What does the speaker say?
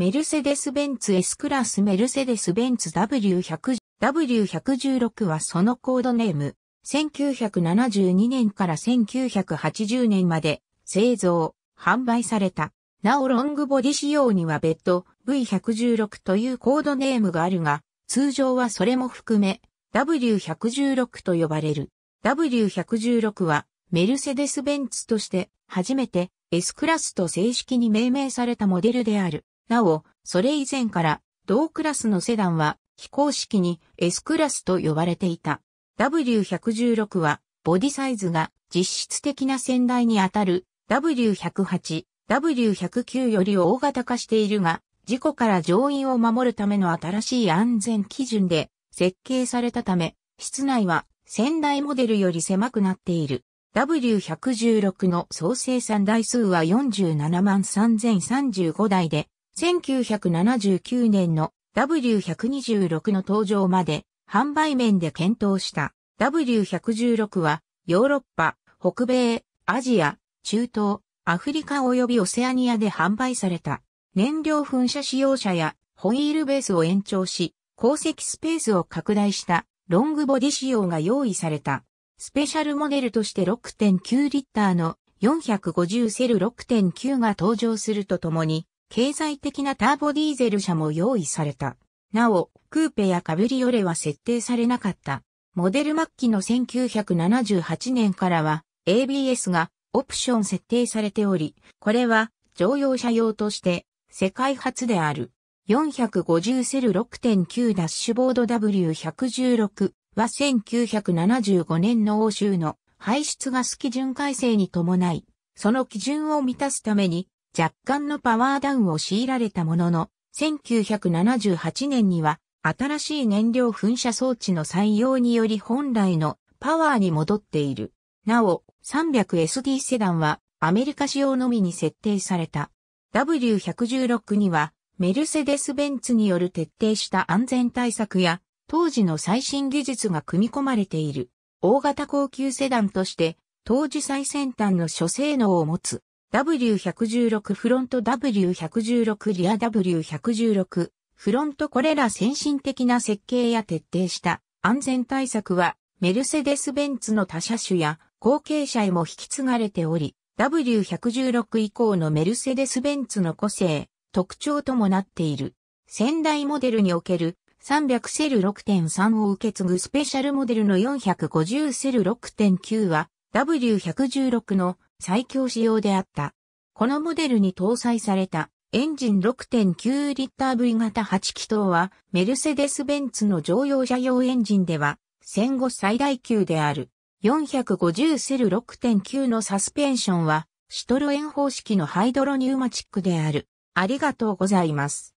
メルセデス・ベンツ S クラスメルセデス・ベンツ W100、W116 はそのコードネーム。1972年から1980年まで製造、販売された。なおロングボディ仕様には別途 V116 というコードネームがあるが、通常はそれも含め W116 と呼ばれる。W116 はメルセデス・ベンツとして初めて S クラスと正式に命名されたモデルである。なお、それ以前から同クラスのセダンは非公式に S クラスと呼ばれていた。W116 はボディサイズが実質的な先代にあたる W108、W109 より大型化しているが、事故から乗員を守るための新しい安全基準で設計されたため、室内は先代モデルより狭くなっている。W116 の総生産台数は47万3035台で、1979年の W126 の登場まで販売面で検討した W116 はヨーロッパ、北米、アジア、中東、アフリカ及びオセアニアで販売された。燃料噴射使用車やホイールベースを延長し、鉱石スペースを拡大したロングボディ仕様が用意された。スペシャルモデルとして6.9リッターの450セル6.9が登場するとともに、経済的なターボディーゼル車も用意された。なお、クーペやカブリオレは設定されなかった。モデル末期の1978年からは ABS がオプション設定されており、これは乗用車用として世界初である。450セル6.9ダッシュボード W116 は1975年の欧州の排出ガス基準改正に伴い、その基準を満たすために若干のパワーダウンを強いられたものの、1978年には新しい燃料噴射装置の採用により本来のパワーに戻っている。なお、300SD セダンはアメリカ仕様のみに設定された。W116 にはメルセデス・ベンツによる徹底した安全対策や当時の最新技術が組み込まれている。大型高級セダンとして当時最先端の諸性能を持つ。W116 フロント W116 リア W116 フロントこれら先進的な設計や徹底した安全対策はメルセデス・ベンツの他車種や後継者へも引き継がれており W116 以降のメルセデス・ベンツの個性、特徴ともなっている。先代モデルにおける300セル6.3を受け継ぐスペシャルモデルの450セル6.9は W116 の最強仕様であった。このモデルに搭載されたエンジン6.9リッター V 型8気筒は、メルセデス・ベンツの乗用車用エンジンでは、戦後最大級である。450セル6.9のサスペンションは、シトロエン方式のハイドロニューマチックである。ありがとうございます。